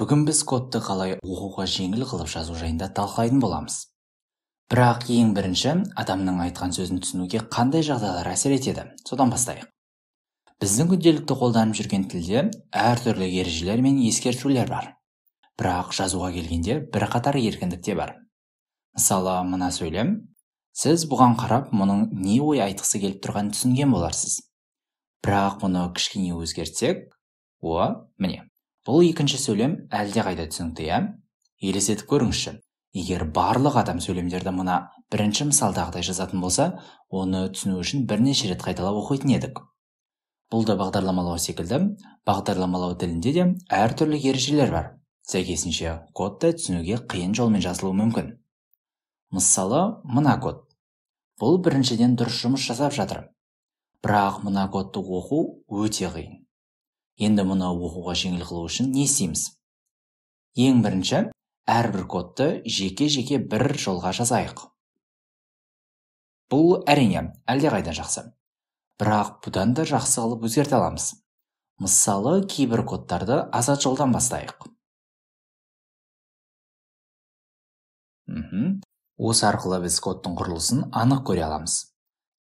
Бүгін біз кодты қалай оқуға жеңіл қылып жазу жайында талқылайтын боламыз. Бірақ ең бірінші адамның айтқан сөзін түсінуге қандай жағдайлар әсер етеді? Содан бастайық. Біздің күнделікті қолданып жүрген тілде әртүрлі ережелер мен ескертулер бар. Бірақ жазуға келгенде бірқатар еркіндік те бар. Мысалы, мына сөйлем сіз бұған қарап мұның не ой айтқысы келіп тұрғанын түсінген боларсыз. Бірақ мұны кішкене өзгертсек, о, міне, бұл екінші сөйлем әлде қайда түсінікті иә елестетіп көріңізші егер барлық адам сөйлемдерді мына бірінші мысалдағыдай жазатын болса оны түсіну үшін бірнеше рет қайталап оқитын едік бұл да бағдарламалау секілді бағдарламалау тілінде де әртүрлі ережелер бар сәйкесінше код та түсінуге қиын жолмен жазылуы мүмкін мысалы мына код бұл біріншіден дұрыс жұмыс жасап жатыр бірақ мына кодты оқу өте қиын енді мұны оқуға жеңіл қылу үшін не істейміз ең бірінші әрбір кодты жеке жеке бір жолға жазайық бұл әрине әлдеқайда жақсы бірақ бұдан да жақсы қылып өзгерте аламыз мысалы кейбір кодтарды азат жолдан бастайық мхм осы арқылы біз кодтың құрылысын анық көре аламыз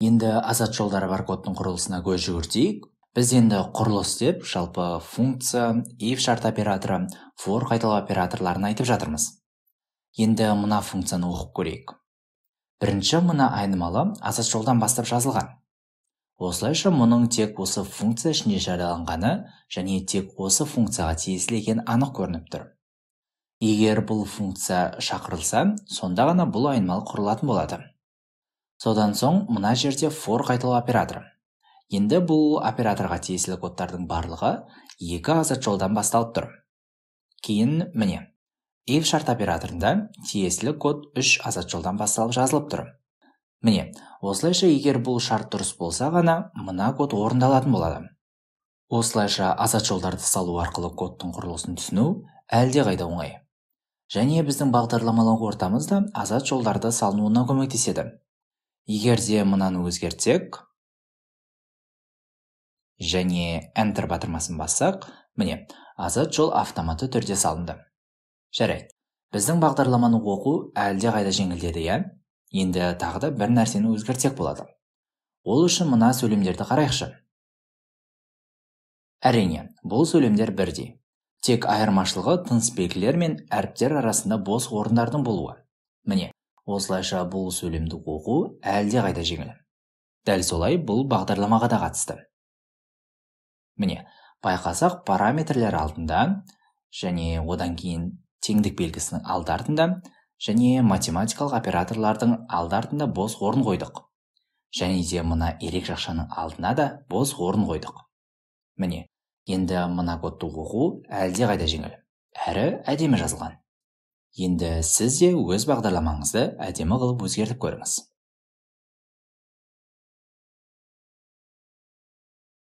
енді азат жолдары бар кодтың құрылысына көз жүгіртейік біз енді құрылыс деп жалпы функция if шарт операторы for қайталау операторларын айтып жатырмыз енді мына функцияны оқып көрейік бірінші мына айнымалы азат жолдан бастап жазылған осылайша мұның тек осы функция ішінде жарияланғаны және тек осы функцияға тиесілі екені анық көрініп тұр егер бұл функция шақырылса сонда ғана бұл айнымалы құрылатын болады содан соң мына жерде for қайталау операторы енді бұл операторға тиесілі кодтардың барлығы екі азат жолдан басталып тұр кейін міне if шарт операторында тиесілі код үш азат жолдан басталып жазылып тұр міне осылайша егер бұл шарт дұрыс болса ғана мына код орындалатын болады осылайша азат жолдарды салу арқылы кодтың құрылысын түсіну әлдеқайда оңай және біздің бағдарламалау ортамыз да азат жолдарды салынуына көмектеседі егер де мынаны өзгертсек және Enter батырмасын бассақ міне азат жол автоматы түрде салынды жарайды біздің бағдарламаны оқу әлде қайда жеңілдеді иә енді тағы да бір нәрсені өзгертсек болады ол үшін мына сөйлемдерді қарайықшы әрине бұл сөйлемдер бірдей тек айырмашылығы тыныс белгілер мен әріптер арасында бос орындардың болуы міне осылайша бұл сөйлемді оқу әлде қайда жеңіл дәл солай бұл бағдарламаға да қатысты міне байқасақ параметрлер алдында және одан кейін теңдік белгісінің алды артында және математикалық операторлардың алды артында бос орын қойдық және де мына ерек жақшаның алдына да бос орын қойдық міне енді мына кодты оқу қайда жеңіл әрі әдемі жазылған енді сіз де өз бағдарламаңызды әдемі қылып өзгертіп көріңіз